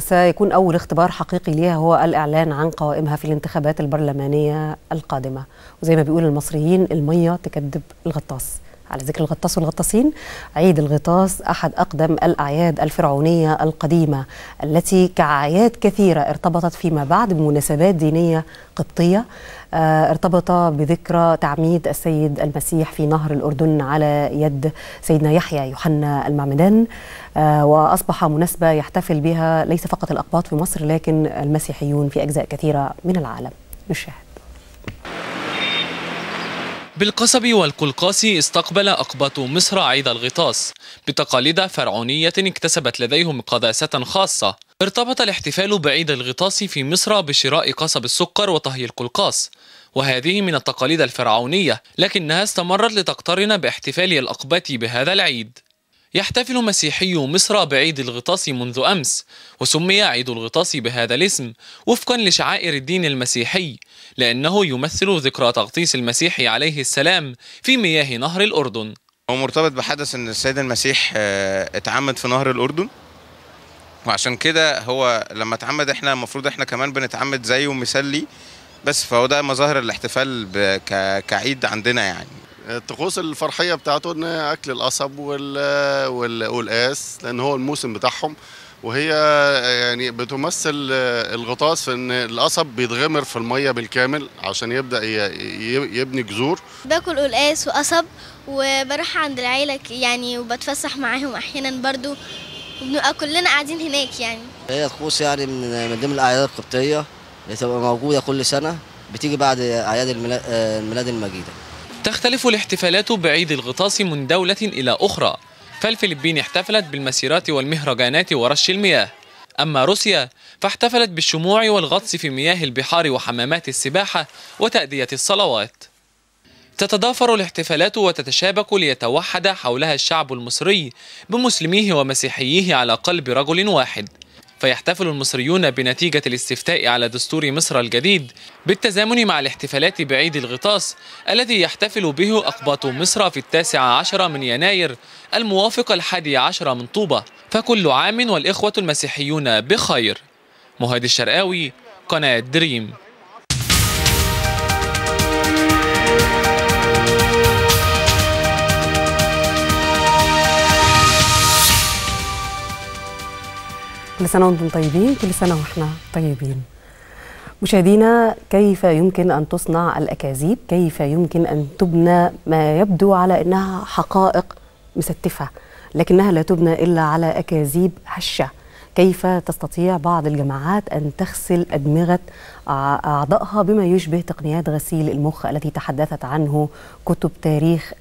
سيكون أول اختبار حقيقي ليها هو الإعلان عن قوائمها في الانتخابات البرلمانية القادمة وزي ما بيقول المصريين المية تكدب الغطاس على ذكر الغطاس والغطاسين عيد الغطاس أحد أقدم الأعياد الفرعونية القديمة التي كأعياد كثيرة ارتبطت فيما بعد بمناسبات دينية قبطية آه، ارتبط بذكرى تعميد السيد المسيح في نهر الأردن على يد سيدنا يحيى يوحنا المعمدان آه، وأصبح مناسبة يحتفل بها ليس فقط الأقباط في مصر لكن المسيحيون في أجزاء كثيرة من العالم نشاهد بالقصب والقلقاس استقبل أقباط مصر عيد الغطاس بتقاليد فرعونية اكتسبت لديهم قداسة خاصة ارتبط الاحتفال بعيد الغطاس في مصر بشراء قصب السكر وطهي القلقاس وهذه من التقاليد الفرعونية لكنها استمرت لتقترن باحتفال الأقباط بهذا العيد يحتفل مسيحي مصر بعيد الغطاس منذ أمس وسمي عيد الغطاس بهذا الاسم وفقا لشعائر الدين المسيحي لأنه يمثل ذكرى تغطيس المسيح عليه السلام في مياه نهر الأردن هو مرتبط بحدث ان السيد المسيح آه، اتعمد في نهر الاردن وعشان كده هو لما اتعمد احنا المفروض احنا كمان بنتعمد زيه ومسلي بس فهو ده مظاهر الاحتفال كعيد عندنا يعني الطقوس الفرحيه بتاعته ان اكل القصب والقاس لان هو الموسم بتاعهم وهي يعني بتمثل الغطاس في ان القصب بيتغمر في الميه بالكامل عشان يبدا يبني جذور باكل قلقاس وقصب وبروح عند العيله يعني وبتفسح معاهم احيانا برضو وبنبقى كلنا قاعدين هناك يعني هي طقوس يعني من ضمن الاعياد القبطيه بتبقى موجوده كل سنه بتيجي بعد اعياد آه، الميلاد المجيده تختلف الاحتفالات بعيد الغطاس من دولة إلى أخرى فالفلبين احتفلت بالمسيرات والمهرجانات ورش المياه أما روسيا فاحتفلت بالشموع والغطس في مياه البحار وحمامات السباحة وتأدية الصلوات تتضافر الاحتفالات وتتشابك ليتوحد حولها الشعب المصري بمسلميه ومسيحييه على قلب رجل واحد فيحتفل المصريون بنتيجة الاستفتاء على دستور مصر الجديد بالتزامن مع الاحتفالات بعيد الغطاس الذي يحتفل به أقباط مصر في التاسع عشر من يناير الموافق الحادي عشر من طوبة فكل عام والإخوة المسيحيون بخير مهاد الشرقاوي قناة دريم كل سنة وانتم طيبين كل سنة واحنا طيبين مشاهدينا كيف يمكن أن تصنع الأكاذيب كيف يمكن أن تبنى ما يبدو على أنها حقائق مستفة لكنها لا تبنى إلا على أكاذيب هشة كيف تستطيع بعض الجماعات أن تغسل أدمغة أعضائها بما يشبه تقنيات غسيل المخ التي تحدثت عنه كتب تاريخ